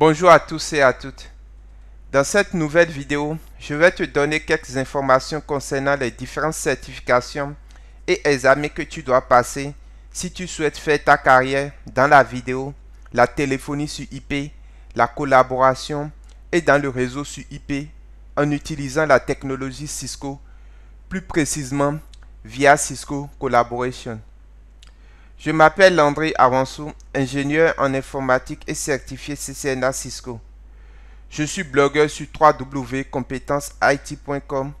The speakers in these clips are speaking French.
Bonjour à tous et à toutes. Dans cette nouvelle vidéo, je vais te donner quelques informations concernant les différentes certifications et examens que tu dois passer si tu souhaites faire ta carrière dans la vidéo, la téléphonie sur IP, la collaboration et dans le réseau sur IP en utilisant la technologie Cisco, plus précisément via Cisco Collaboration. Je m'appelle André Aransou, ingénieur en informatique et certifié CCNA Cisco. Je suis blogueur sur www.competence-it.com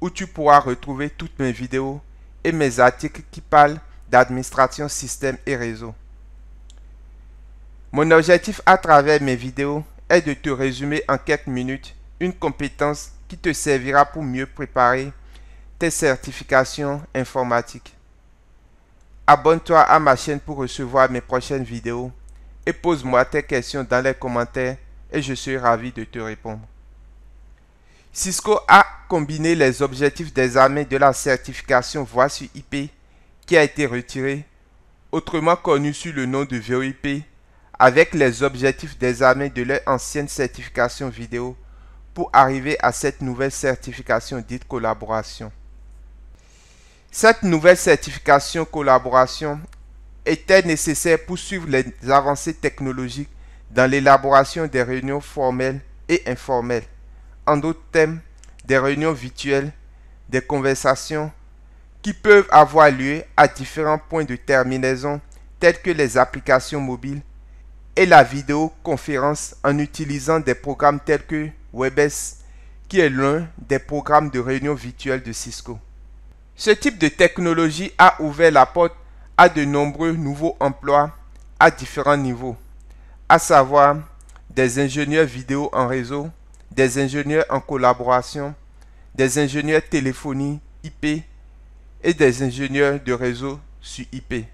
où tu pourras retrouver toutes mes vidéos et mes articles qui parlent d'administration système et réseau. Mon objectif à travers mes vidéos est de te résumer en quelques minutes une compétence qui te servira pour mieux préparer tes certifications informatiques. Abonne-toi à ma chaîne pour recevoir mes prochaines vidéos et pose-moi tes questions dans les commentaires et je serai ravi de te répondre. Cisco a combiné les objectifs des armées de la certification Voix IP qui a été retirée, autrement connue sous le nom de VOIP, avec les objectifs des armées de leur ancienne certification vidéo pour arriver à cette nouvelle certification dite collaboration. Cette nouvelle certification collaboration était nécessaire pour suivre les avancées technologiques dans l'élaboration des réunions formelles et informelles. En d'autres thèmes, des réunions virtuelles, des conversations qui peuvent avoir lieu à différents points de terminaison tels que les applications mobiles et la vidéoconférence en utilisant des programmes tels que Webex qui est l'un des programmes de réunion virtuelle de Cisco. Ce type de technologie a ouvert la porte à de nombreux nouveaux emplois à différents niveaux, à savoir des ingénieurs vidéo en réseau, des ingénieurs en collaboration, des ingénieurs téléphonie IP et des ingénieurs de réseau sur IP.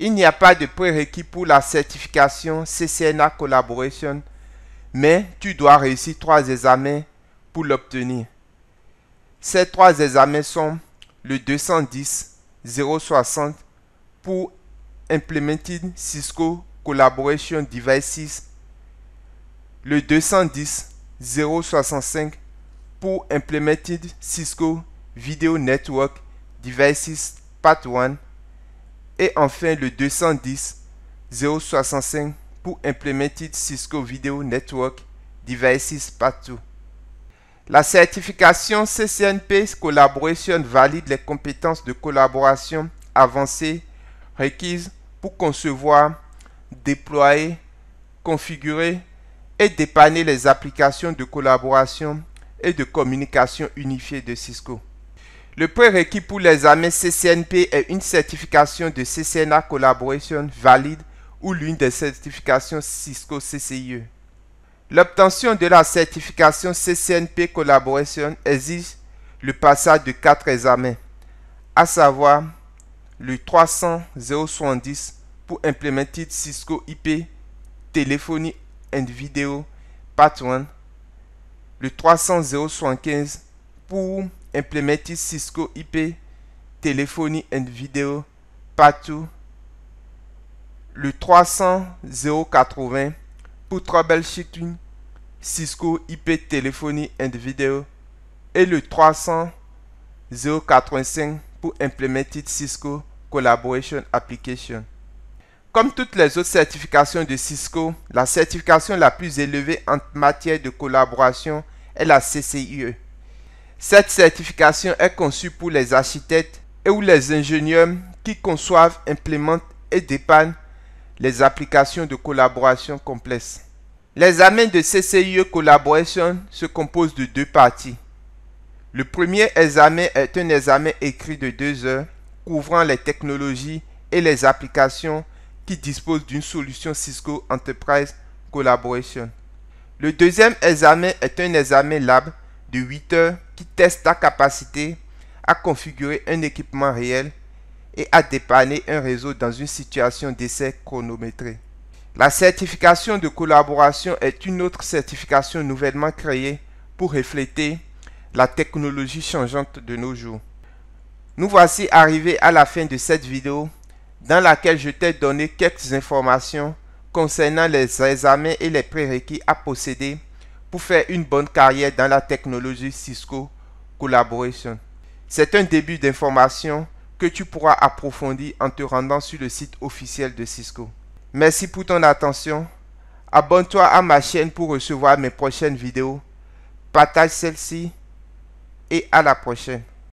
Il n'y a pas de prérequis pour la certification CCNA Collaboration, mais tu dois réussir trois examens pour l'obtenir. Ces trois examens sont le 210 060 pour Implemented Cisco Collaboration Devices, le 210 065 pour Implemented Cisco Video Network Devices Part 1 et enfin le 210 065 pour Implemented Cisco Video Network Devices Part 2. La certification CCNP Collaboration valide les compétences de collaboration avancées requises pour concevoir, déployer, configurer et dépanner les applications de collaboration et de communication unifiées de Cisco. Le prérequis pour les amis CCNP est une certification de CCNA Collaboration valide ou l'une des certifications Cisco CCIE. L'obtention de la certification CCNP Collaboration exige le passage de quatre examens, à savoir le 300 pour Implemented Cisco IP, Téléphonie and Video, Part 1, le 300 pour Implemented Cisco IP, Téléphonie and Video, Part 2, le 300-080 pour Troubleshooting Cisco IP téléphonie and Video et le 300 085 pour Implemented Cisco Collaboration Application. Comme toutes les autres certifications de Cisco, la certification la plus élevée en matière de collaboration est la CCIE. Cette certification est conçue pour les architectes et ou les ingénieurs qui conçoivent, implémentent et dépannent les applications de collaboration complexes. L'examen de CCIE Collaboration se compose de deux parties. Le premier examen est un examen écrit de deux heures couvrant les technologies et les applications qui disposent d'une solution Cisco Enterprise Collaboration. Le deuxième examen est un examen lab de 8 heures qui teste ta capacité à configurer un équipement réel et à dépanner un réseau dans une situation d'essai chronométrée. La certification de collaboration est une autre certification nouvellement créée pour refléter la technologie changeante de nos jours. Nous voici arrivés à la fin de cette vidéo dans laquelle je t'ai donné quelques informations concernant les examens et les prérequis à posséder pour faire une bonne carrière dans la technologie Cisco Collaboration. C'est un début d'information que tu pourras approfondir en te rendant sur le site officiel de Cisco. Merci pour ton attention. Abonne-toi à ma chaîne pour recevoir mes prochaines vidéos. Partage celle-ci et à la prochaine.